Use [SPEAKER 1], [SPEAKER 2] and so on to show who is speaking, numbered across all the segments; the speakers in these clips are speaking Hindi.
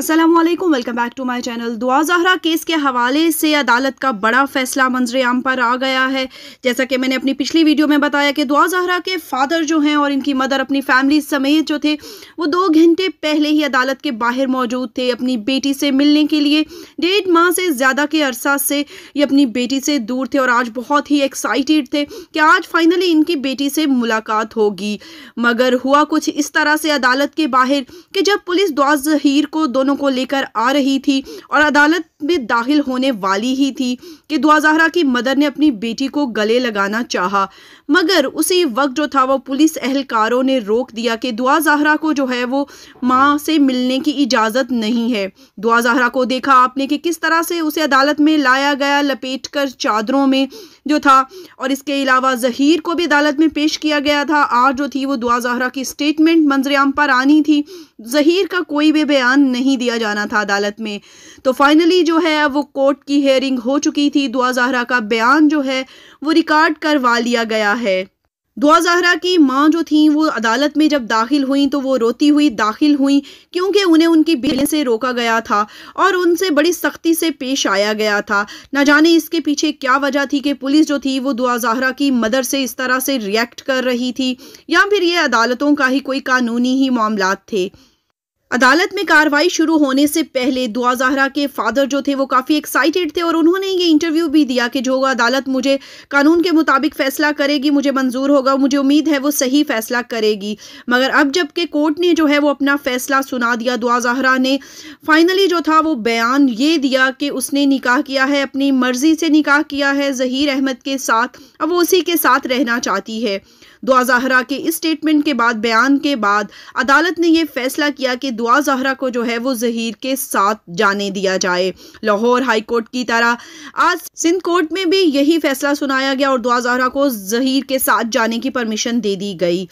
[SPEAKER 1] Aslam welcome back to my channel Dua Zahra case के हवाले से अदालत का बड़ा फैसला मंजर आम पर आ गया है जैसा कि मैंने अपनी पिछली वीडियो में बताया कि दुआ जहरा के फादर जो हैं और इनकी मदर अपनी फैमिली समेत जो थे वो दो घंटे पहले ही अदालत के बाहर मौजूद थे अपनी बेटी से मिलने के लिए डेढ़ माह से ज़्यादा के अरसा से ये अपनी बेटी से दूर थे और आज बहुत ही एक्साइटेड थे कि आज फाइनली इनकी बेटी से मुलाकात होगी मगर हुआ कुछ इस तरह से अदालत के बाहर कि जब पुलिस दुआ जहीर को दोनों बयानों को लेकर आ रही थी और अदालत में दाखिल होने वाली ही थी कि दुआजहरा की मदर ने अपनी बेटी को गले लगाना चाहा मगर उसी वक्त जो था वो पुलिस अहलकारों ने रोक दिया कि दुआ जहरा को जो है वो माँ से मिलने की इजाज़त नहीं है दुआ जहरा को देखा आपने कि किस तरह से उसे अदालत में लाया गया लपेट कर चादरों में जो था और इसके अलावा जहीर को भी अदालत में पेश किया गया था आज जो थी वो दुआ जहरा की स्टेटमेंट मंजरेआम पर आनी थी जहीर का कोई भी बयान नहीं दिया जाना था अदालत में तो फाइनली जो है वो कोर्ट की हेयरिंग हो चुकी थी दुआ जहरा का बयान जो है वो रिकॉर्ड करवा लिया गया है दुआ जहरा की माँ जो थी वो अदालत में जब दाखिल हुई तो वो रोती हुई दाखिल हुई क्योंकि उन्हें उनकी बेले से रोका गया था और उनसे बड़ी सख्ती से पेश आया गया था ना जाने इसके पीछे क्या वजह थी कि पुलिस जो थी वो दुआ जहरा की मदर से इस तरह से रिएक्ट कर रही थी या फिर ये अदालतों का ही कोई कानूनी ही मामला थे अदालत में कार्रवाई शुरू होने से पहले दुआ जहरा के फादर जो थे वो काफ़ी एक्साइटेड थे और उन्होंने ये इंटरव्यू भी दिया कि जो अदालत मुझे कानून के मुताबिक फ़ैसला करेगी मुझे मंजूर होगा मुझे उम्मीद है वो सही फ़ैसला करेगी मगर अब जबकि कोर्ट ने जो है वो अपना फ़ैसला सुना दिया दुआ जहरा ने फाइनली जो था वो बयान ये दिया कि उसने निकाह किया है अपनी मर्ज़ी से निकाह किया है ज़हीर अहमद के साथ अब वो उसी के साथ रहना चाहती है दुआ जहरा के इस स्टेटमेंट के बाद बयान के बाद अदालत ने यह फ़ैसला किया कि दुआ जहरा को जो है वो जहीर के साथ जाने दिया जाए लाहौर हाई कोर्ट की तरह आज सिंध कोर्ट में भी यही फैसला सुनाया गया और दुआ जहरा को जहीर के साथ जाने की परमिशन दे दी गई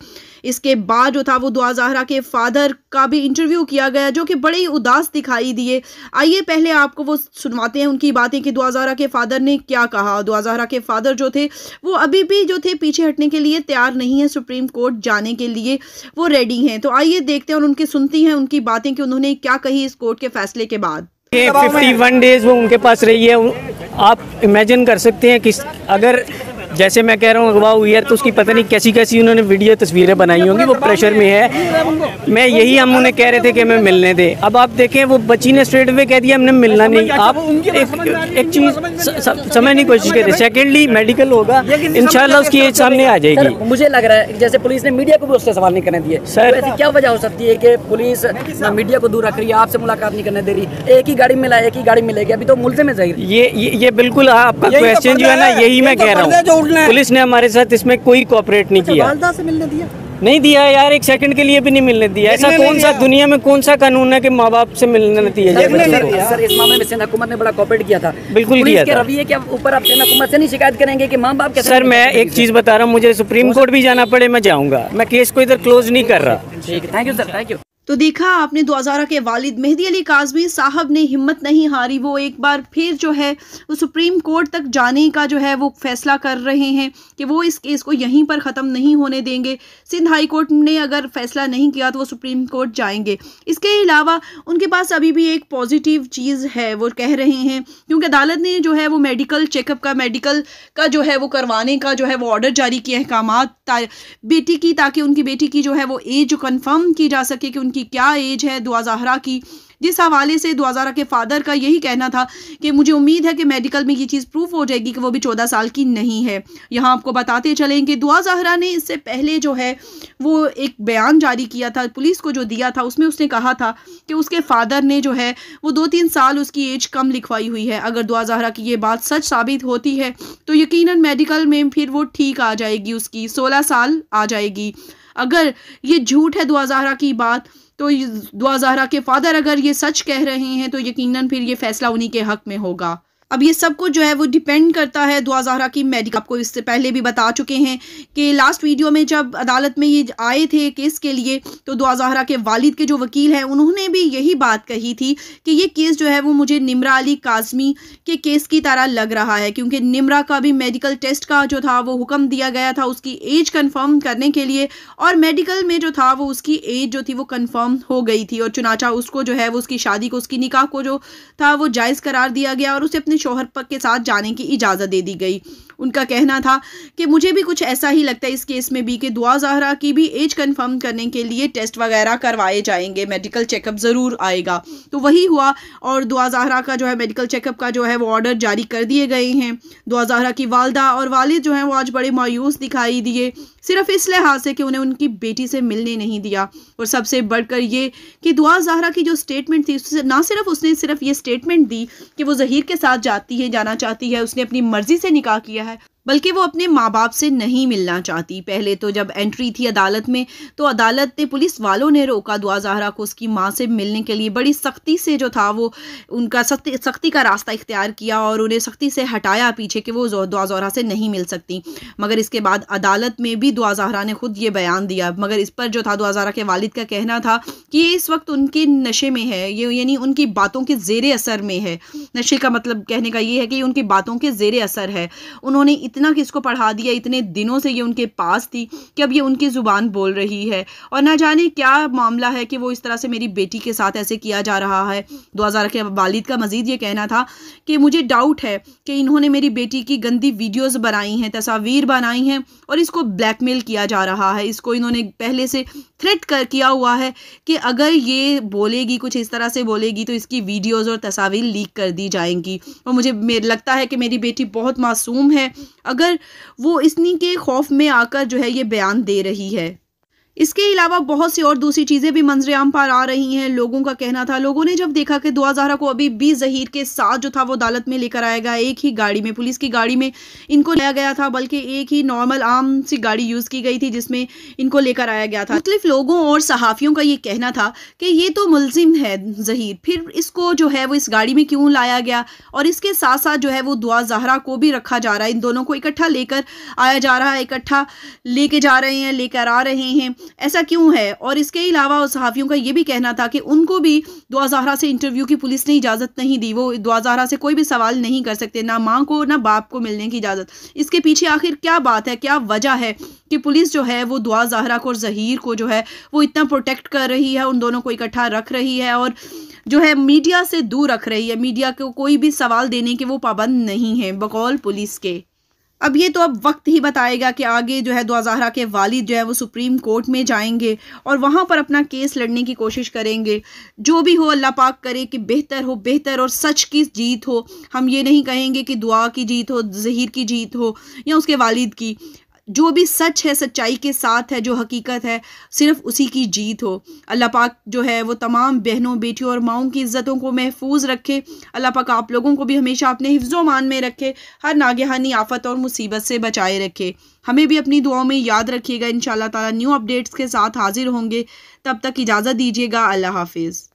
[SPEAKER 1] इसके बाद जो था वो दुआ जहरा के फादर का भी इंटरव्यू किया गया जो कि बड़े ही उदास दिखाई दिए आइए पहले आपको वो सुनवाते हैं उनकी बातें कि दुआ जहरा के फादर ने क्या कहा दुआ जहरा के फादर जो थे वो अभी भी जो थे पीछे हटने के लिए तैयार नहीं है सुप्रीम कोर्ट जाने के लिए वो रेडी हैं तो आइए देखते हैं और उनकी सुनती हैं उनकी बातें कि उन्होंने क्या कही इस कोर्ट के फैसले के बाद फिफ्टी
[SPEAKER 2] वन डेज वो उनके पास रही है आप इमेजिन कर सकते हैं कि अगर जैसे मैं कह रहा हूँ अगवा हुई है तो उसकी पता नहीं कैसी कैसी उन्होंने वीडियो तस्वीरें बनाई होंगी वो प्रेशर में है मैं यही हम उन्हें कह रहे थे कि हमें मिलने दे अब आप देखें वो बच्ची ने स्ट्रेट वे कह दिया हमने मिलना नहीं आप एक, एक चीज़ समझने की कोशिश रहे सेकेंडली मेडिकल होगा इन उसकी एज सामने आ जाएगी मुझे लग रहा है जैसे पुलिस ने मीडिया को भी उससे सवाल नहीं करने दिए तो सर क्या वजह हो सकती है कि पुलिस मीडिया को दूर रख रही है आपसे मुलाकात नहीं करने दे रही एक ही गाड़ी मिला एक ही गाड़ी मिलेगी अभी तो में जाएगी ये ये बिल्कुल हाँ, आपका क्वेश्चन तो जो है ना यही मैं तो कह रहा हूँ ढूंढना है पुलिस ने हमारे साथ इसमें कोई कॉपरेट नहीं अच्छा,
[SPEAKER 1] किया
[SPEAKER 2] नहीं दिया यार एक सेकंड के लिए भी नहीं मिलने दिया ऐसा कौन सा दुनिया में कौन सा कानून है कि माँ बाप से मिलने नहीं दिया जाए सर, सर इस मामले में सेना हुकूमत ने बड़ा कॉपरेट किया था बिल्कुल किया था रवैये के ऊपर आप सेना हुकूमत से नहीं शिकायत करेंगे कि माँ बाप सर मैं एक चीज़ बता रहा हूँ मुझे सुप्रीम कोर्ट भी जाना पड़े मैं जाऊँगा मैं केस को इधर क्लोज नहीं कर रहा ठीक है thank you sir thank you
[SPEAKER 1] तो देखा आपने दोजारा के वालिद मेहदी अली काजमी साहब ने हिम्मत नहीं हारी वो एक बार फिर जो है वो सुप्रीम कोर्ट तक जाने का जो है वो फैसला कर रहे हैं कि वो इस केस को यहीं पर ख़त्म नहीं होने देंगे सिंध हाई कोर्ट ने अगर फैसला नहीं किया तो वो सुप्रीम कोर्ट जाएंगे इसके अलावा उनके पास अभी भी एक पॉजिटिव चीज़ है वो कह रहे हैं क्योंकि अदालत ने जो है वो मेडिकल चेकअप का मेडिकल का जो है वो करवाने का जो है वो ऑर्डर जारी किया अहकाम बेटी की ताकि उनकी बेटी की जो है वो एज कन्फर्म की जा सके कि उनकी उनकी क्या एज है दुआ जहरा की जिस हवाले से जहरा के फादर का यही कहना था कि मुझे उम्मीद है कि मेडिकल में ये चीज़ प्रूफ हो जाएगी कि वो भी चौदह साल की नहीं है यहाँ आपको बताते चलें कि दुआ जहरा ने इससे पहले जो है वो एक बयान जारी किया था पुलिस को जो दिया था उसमें उसने कहा था कि उसके फादर ने जो है वो दो तीन साल उसकी एज कम लिखवाई हुई है अगर दुआ जहरा की ये बात सच साबित होती है तो यकीन मेडिकल में फिर वो ठीक आ जाएगी उसकी सोलह साल आ जाएगी अगर ये झूठ है दुआ जहरा की बात तो दुआ जहरा के फादर अगर ये सच कह रहे हैं तो यकीनन फिर ये फ़ैसला उन्हीं के हक़ में होगा अब ये सब कुछ जो है वो डिपेंड करता है दुआ जहरा की मेडिकल आपको इससे पहले भी बता चुके हैं कि लास्ट वीडियो में जब अदालत में ये आए थे केस के लिए तो दुआ जहरा के वालिद के जो वकील हैं उन्होंने भी यही बात कही थी कि ये केस जो है वो मुझे निमरा अली काजमी के केस की तरह लग रहा है क्योंकि निमरा का भी मेडिकल टेस्ट का जो था वो हुक्म दिया गया था उसकी एज कन्फर्म करने के लिए और मेडिकल में जो था वो उसकी एज जो थी वो कन्फर्म हो गई थी और चुनाचा उसको जो है वो उसकी शादी को उसकी निकाह को जो था वो जायज़ करार दिया गया और उसे अपने शोहर के साथ जाने की इजाज़त दे दी गई उनका कहना था कि मुझे भी कुछ ऐसा ही लगता है इस केस में भी कि दुआ जहरा की भी एज कन्फर्म करने के लिए टेस्ट वगैरह करवाए जाएंगे मेडिकल चेकअप ज़रूर आएगा तो वही हुआ और दुआ जहरा का जो है मेडिकल चेकअप का जो है वो ऑर्डर जारी कर दिए गए हैं दुआ जहरा की वालदा और वालिद जो हैं वो आज बड़े मायूस दिखाई दिए सिर्फ इस लिहाज से कि उन्हें उनकी बेटी से मिलने नहीं दिया और सबसे बढ़कर ये कि दुआ जहरा की जो स्टेटमेंट थी उससे ना सिर्फ उसने सिर्फ ये स्टेटमेंट दी कि वो जहीर के साथ जाती है जाना चाहती है उसने अपनी मर्ज़ी से निकाह किया है है बल्कि वो अपने माँ बाप से नहीं मिलना चाहती पहले तो जब एंट्री थी अदालत में तो अदालत ने पुलिस वालों ने रोका दुआ जहरा को उसकी माँ से मिलने के लिए बड़ी सख्ती से जो था वो उनका सख्ती सख्ती का रास्ता इख्तियार किया और उन्हें सख्ती से हटाया पीछे कि वो दुआ जहरा से नहीं मिल सकती मगर इसके बाद अदालत में भी दुआ जहरा ने खुद ये बयान दिया मगर इस पर जो था दुआ जहरा के वालिद का कहना था कि ये इस वक्त उनके नशे में है ये यानी उनकी बातों के जेर असर में है नशे का मतलब कहने का ये है कि उनकी बातों के जेर असर है उन्होंने इतना कि इसको पढ़ा दिया इतने दिनों से ये उनके पास थी कि अब ये उनकी ज़ुबान बोल रही है और ना जाने क्या मामला है कि वो इस तरह से मेरी बेटी के साथ ऐसे किया जा रहा है दो के वालिद का मज़ीद ये कहना था कि मुझे डाउट है कि इन्होंने मेरी बेटी की गंदी वीडियोज़ बनाई हैं तस्वीर बनाई हैं और इसको ब्लैकमेल किया जा रहा है इसको इन्होंने पहले से थ्रेट कर किया हुआ है कि अगर ये बोलेगी कुछ इस तरह से बोलेगी तो इसकी वीडियोज़ और तस्वीर लीक कर दी जाएंगी और मुझे लगता है कि मेरी बेटी बहुत मासूम है अगर वो इसनी के खौफ में आकर जो है ये बयान दे रही है इसके अलावा बहुत सी और दूसरी चीज़ें भी मंजर आम पर आ रही हैं लोगों का कहना था लोगों ने जब देखा कि दुआ जहरा को अभी बी जहीर के साथ जो था वो अदालत में लेकर आया गया एक ही गाड़ी में पुलिस की गाड़ी में इनको लाया गया था बल्कि एक ही नॉर्मल आम सी गाड़ी यूज़ की गई थी जिसमें इनको लेकर आया गया था मुख्तलिफ लोगों और सहाफ़ियों का ये कहना था कि ये तो मुलजिम है जहीर फिर इसको जो है वो इस गाड़ी में क्यों लाया गया और इसके साथ साथ जो है वो दुआ जहरा को भी रखा जा रहा है इन दोनों को इकट्ठा लेकर आया जा रहा है इकट्ठा लेके जा रहे हैं लेकर आ रहे हैं ऐसा क्यों है और इसके अलावा सहाफ़ियों का ये भी कहना था कि उनको भी ज़हरा से इंटरव्यू की पुलिस ने इजाज़त नहीं दी वो ज़हरा से कोई भी सवाल नहीं कर सकते ना माँ को ना बाप को मिलने की इजाज़त इसके पीछे आखिर क्या बात है क्या वजह है कि पुलिस जो है वो दुआ जहरा को और जहीर को जो है वो इतना प्रोटेक्ट कर रही है उन दोनों को इकट्ठा रख रही है और जो है मीडिया से दूर रख रही है मीडिया को कोई भी सवाल देने के वो पाबंद नहीं है बकौल पुलिस के अब ये तो अब वक्त ही बताएगा कि आगे जो है दोजहरा के वालिद जो है वो सुप्रीम कोर्ट में जाएंगे और वहाँ पर अपना केस लड़ने की कोशिश करेंगे जो भी हो अल्लाह पाक करे कि बेहतर हो बेहतर और सच की जीत हो हम ये नहीं कहेंगे कि दुआ की जीत हो जहीर की जीत हो या उसके वालिद की जो भी सच है सच्चाई के साथ है जो हकीकत है सिर्फ उसी की जीत हो अल्लाह पाक जो है वो तमाम बहनों बेटियों और माओं की इज़्ज़तों को महफूज रखे अल्लाह पाक आप लोगों को भी हमेशा अपने मान में रखे हर नागहानी आफत और मुसीबत से बचाए रखे हमें भी अपनी दुआओं में याद रखिएगा इन ताला न्यू अपडेट्स के साथ हाजिर होंगे तब तक इजाज़त दीजिएगा अल्लाह हाफिज़